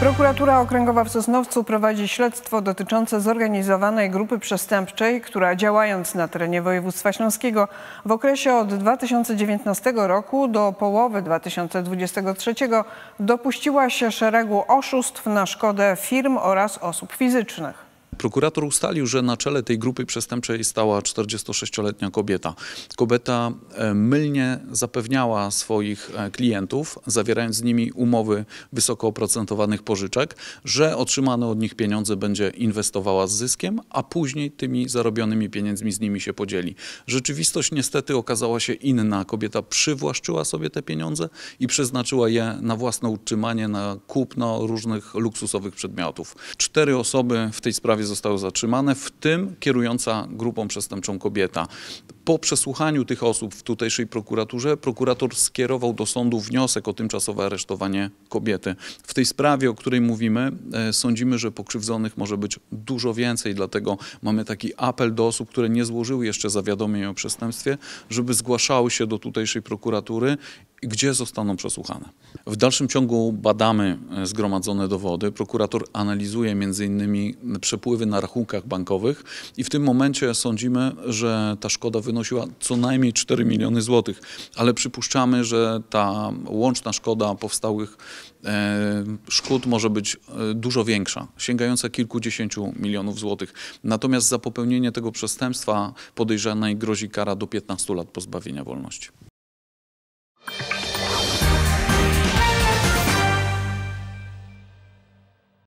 Prokuratura Okręgowa w Sosnowcu prowadzi śledztwo dotyczące zorganizowanej grupy przestępczej, która działając na terenie województwa śląskiego w okresie od 2019 roku do połowy 2023 dopuściła się szeregu oszustw na szkodę firm oraz osób fizycznych. Prokurator ustalił, że na czele tej grupy przestępczej stała 46-letnia kobieta. Kobieta e, mylnie zapewniała swoich e, klientów, zawierając z nimi umowy wysoko oprocentowanych pożyczek, że otrzymane od nich pieniądze będzie inwestowała z zyskiem, a później tymi zarobionymi pieniędzmi z nimi się podzieli. Rzeczywistość niestety okazała się inna. Kobieta przywłaszczyła sobie te pieniądze i przeznaczyła je na własne utrzymanie, na kupno różnych luksusowych przedmiotów. Cztery osoby w tej sprawie zostały zatrzymane, w tym kierująca grupą przestępczą kobieta. Po przesłuchaniu tych osób w tutejszej prokuraturze prokurator skierował do sądu wniosek o tymczasowe aresztowanie kobiety. W tej sprawie, o której mówimy, e, sądzimy, że pokrzywdzonych może być dużo więcej, dlatego mamy taki apel do osób, które nie złożyły jeszcze zawiadomień o przestępstwie, żeby zgłaszały się do tutejszej prokuratury gdzie zostaną przesłuchane. W dalszym ciągu badamy e, zgromadzone dowody. Prokurator analizuje m.in. przepływy na rachunkach bankowych i w tym momencie sądzimy, że ta szkoda wynosiła co najmniej 4 miliony złotych, ale przypuszczamy, że ta łączna szkoda powstałych e, szkód może być e, dużo większa, sięgająca kilkudziesięciu milionów złotych. Natomiast za popełnienie tego przestępstwa podejrzanej grozi kara do 15 lat pozbawienia wolności.